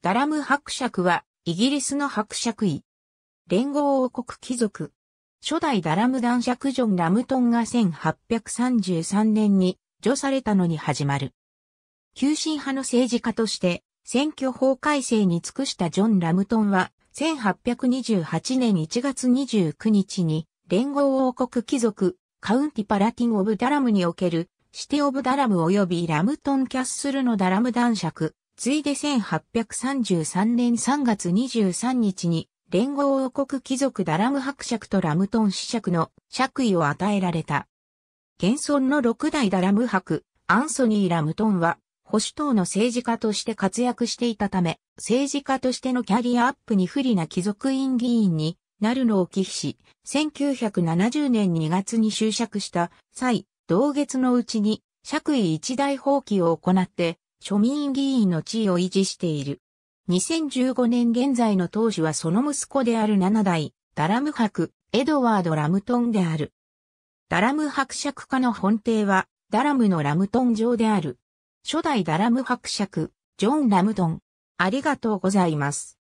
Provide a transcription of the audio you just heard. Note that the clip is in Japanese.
ダラム伯爵は、イギリスの伯爵位。連合王国貴族。初代ダラム男爵ジョン・ラムトンが1833年に除されたのに始まる。急進派の政治家として、選挙法改正に尽くしたジョン・ラムトンは、1828年1月29日に、連合王国貴族、カウンティパラティン・オブ・ダラムにおける、シティ・オブ・ダラム及びラムトン・キャッスルのダラム男爵、ついで1833年3月23日に、連合王国貴族ダラム伯爵とラムトン子爵の爵位を与えられた。現存の六代ダラム伯、アンソニー・ラムトンは、保守党の政治家として活躍していたため、政治家としてのキャリアアップに不利な貴族院議員になるのを忌避し、1970年2月に就職した際、同月のうちに爵位一大放棄を行って、庶民議員の地位を維持している。2015年現在の当時はその息子である7代、ダラム伯、エドワード・ラムトンである。ダラム伯爵家の本邸は、ダラムのラムトン城である。初代ダラム伯爵、ジョン・ラムトン。ありがとうございます。